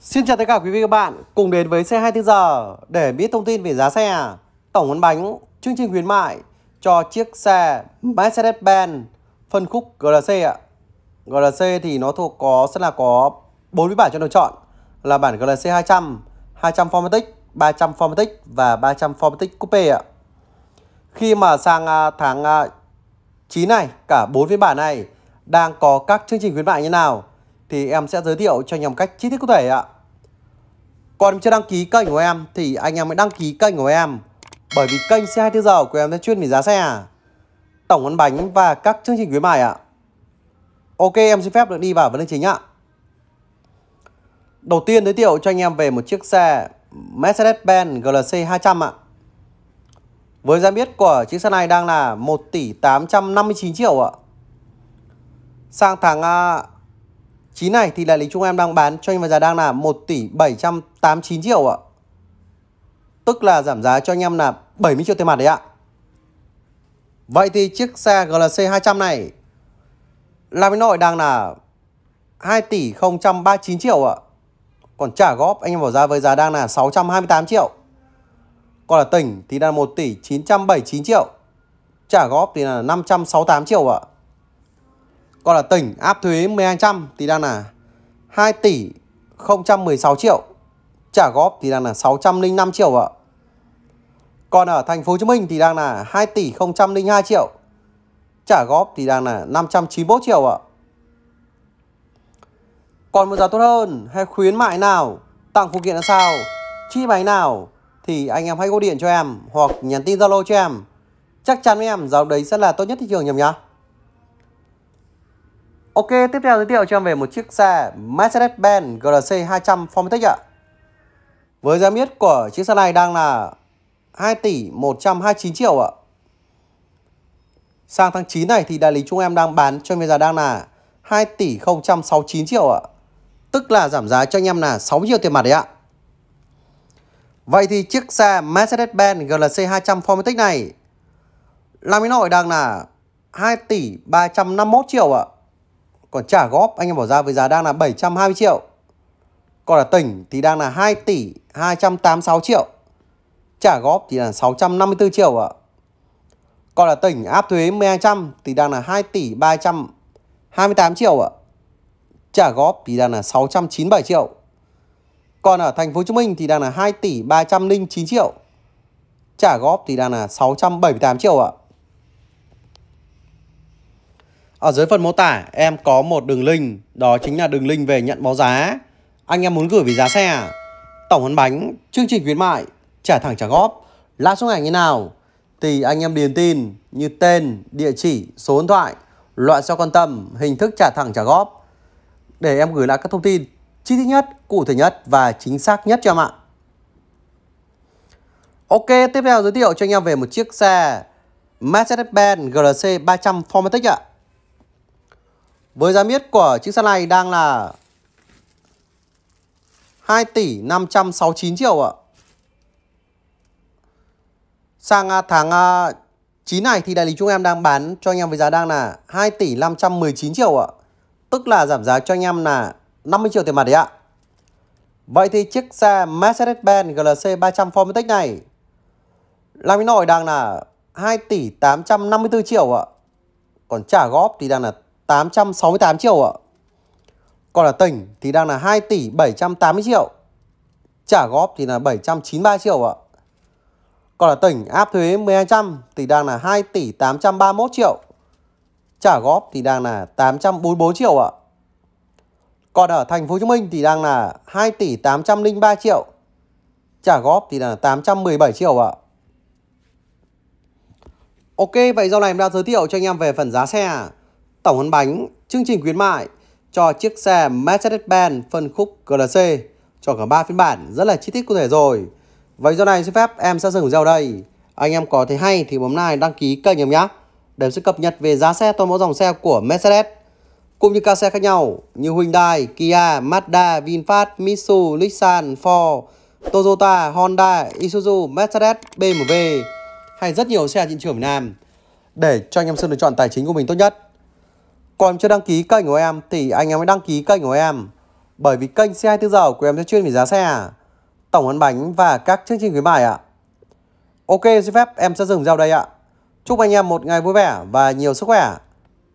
Xin chào tất cả quý vị các bạn cùng đến với xe 24 giờ để biết thông tin về giá xe, tổng lăn bánh, chương trình khuyến mại cho chiếc xe Mercedes-Benz phân khúc GLC ạ. GLC thì nó thuộc có sẽ là có 4 bản cho lựa chọn là bản GLC 200, 200 Formatic, 300 Formatic và 300 Formatic Coupe ạ. Khi mà sang à, tháng 9 à, này, cả 4 phiên bản này đang có các chương trình khuyến mại như nào thì em sẽ giới thiệu cho anh em cách chi tiết cụ thể ạ. Còn chưa đăng ký kênh của em thì anh em hãy đăng ký kênh của em bởi vì kênh xe 24 giờ của em sẽ chuyên về giá xe, tổng ăn bánh và các chương trình khuyến mại ạ. Ok em xin phép được đi vào vấn đề chính ạ. Đầu tiên giới thiệu cho anh em về một chiếc xe Mercedes-Benz GLC 200 ạ. Với giá biết của chiếc xe này đang là 1 tỷ 859 triệu ạ. Sang tháng à, 9 này thì đại lý chúng em đang bán cho anh vào giá đang là 1 tỷ 789 triệu ạ. Tức là giảm giá cho anh em là 70 triệu tiền mặt đấy ạ. Vậy thì chiếc xe GLC 200 này là bên nội đang là 2 tỷ 039 triệu ạ. Còn trả góp anh em bỏ ra với giá đang là 628 triệu. Còn là tỉnh thì là 1 tỷ 979 triệu. Trả góp thì là 568 triệu ạ. Còn ở tỉnh áp thuế 1200 thì đang là 2 tỷ 016 triệu. Trả góp thì đang là 605 triệu ạ. Còn ở thành phố Hồ Chí Minh thì đang là 2 tỷ 002 triệu. Trả góp thì đang là 591 triệu ạ. Còn một giá tốt hơn hay khuyến mại nào, tặng phụ kiện là sao, chi máy nào thì anh em hãy gọi điện cho em hoặc nhắn tin Zalo cho em. Chắc chắn với em giá đấy sẽ là tốt nhất thị trường nhầm nhá. Ok, tiếp theo giới thiệu cho em về một chiếc xe Mercedes-Benz GLC 200 Formatech ạ. Với giá miết của chiếc xe này đang là 2 tỷ 129 triệu ạ. Sang tháng 9 này thì đại lý chúng em đang bán cho em giá đang là 2 tỷ 069 triệu ạ. Tức là giảm giá cho anh em là 6 triệu tiền mặt đấy ạ. Vậy thì chiếc xe Mercedes-Benz GLC 200 Formatech này làm với nội đang là 2 tỷ 351 triệu ạ. Còn trả góp anh em bỏ ra với giá đang là 720 triệu Còn là tỉnh thì đang là 2 tỷ 286 triệu Trả góp thì là 654 triệu ạ Còn là tỉnh áp thuế 1200 thì đang là 2 tỷ 328 triệu ạ Trả góp thì đang là 697 triệu Còn ở thành phố Hồ Chí Minh thì đang là 2 tỷ 309 triệu Trả góp thì đang là 678 triệu ạ ở dưới phần mô tả em có một đường link Đó chính là đường link về nhận báo giá Anh em muốn gửi về giá xe à? Tổng hấn bánh, chương trình khuyến mại Trả thẳng trả góp Lãi xuống ảnh như nào Thì anh em điền tin như tên, địa chỉ, số điện thoại Loại xe quan tâm, hình thức trả thẳng trả góp Để em gửi lại các thông tin chi tiết nhất, cụ thể nhất và chính xác nhất cho em ạ Ok, tiếp theo giới thiệu cho anh em về một chiếc xe Mercedes-Benz GLC 300 Formatic ạ với giá miết của chiếc xe này đang là 2 tỷ 569 triệu ạ. Sang à, tháng 9 à, này thì đại lý chúng em đang bán cho anh em với giá đang là 2 tỷ 519 triệu ạ. Tức là giảm giá cho anh em là 50 triệu tiền mặt đấy ạ. Vậy thì chiếc xe Mercedes-Benz GLC 300 Formentec này làm với nội đang là 2 tỷ 854 triệu ạ. Còn trả góp thì đang là 868 triệu ạ. Còn ở tỉnh thì đang là 2 tỷ 780 triệu. Trả góp thì là 793 triệu ạ. Còn ở tỉnh áp thuế 1200 thì đang là 2 tỷ 831 triệu. Trả góp thì đang là 844 triệu ạ. Còn ở thành phố Hồ Chí Minh thì đang là 2 tỷ 803 triệu. Trả góp thì là 817 triệu ạ. Ok, vậy do này em đã giới thiệu cho anh em về phần giá xe à tổng ăn bánh, chương trình khuyến mại cho chiếc xe Mercedes-Benz phân khúc GLC cho cả ba phiên bản rất là chi tiết cụ thể rồi. Vậy do này xin phép em sẽ dừng video đây. Anh em có thấy hay thì bấm like đăng ký kênh em nhé để sẽ cập nhật về giá xe toàn bộ dòng xe của Mercedes cũng như các xe khác nhau như Hyundai, Kia, Mazda, VinFast, Mitsubishi, Nissan, Ford, Toyota, Honda, Isuzu, Mercedes, BMW hay rất nhiều xe trên thị trường Việt Nam để cho anh em sự lựa chọn tài chính của mình tốt nhất. Còn chưa đăng ký kênh của em thì anh em hãy đăng ký kênh của em. Bởi vì kênh xe 24 giờ của em sẽ chuyên về giá xe, tổng ăn bánh và các chương trình khuyến mại ạ. Ok, xin phép em sẽ dừng video đây ạ. Chúc anh em một ngày vui vẻ và nhiều sức khỏe.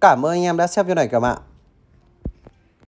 Cảm ơn anh em đã xem video này cả bạn.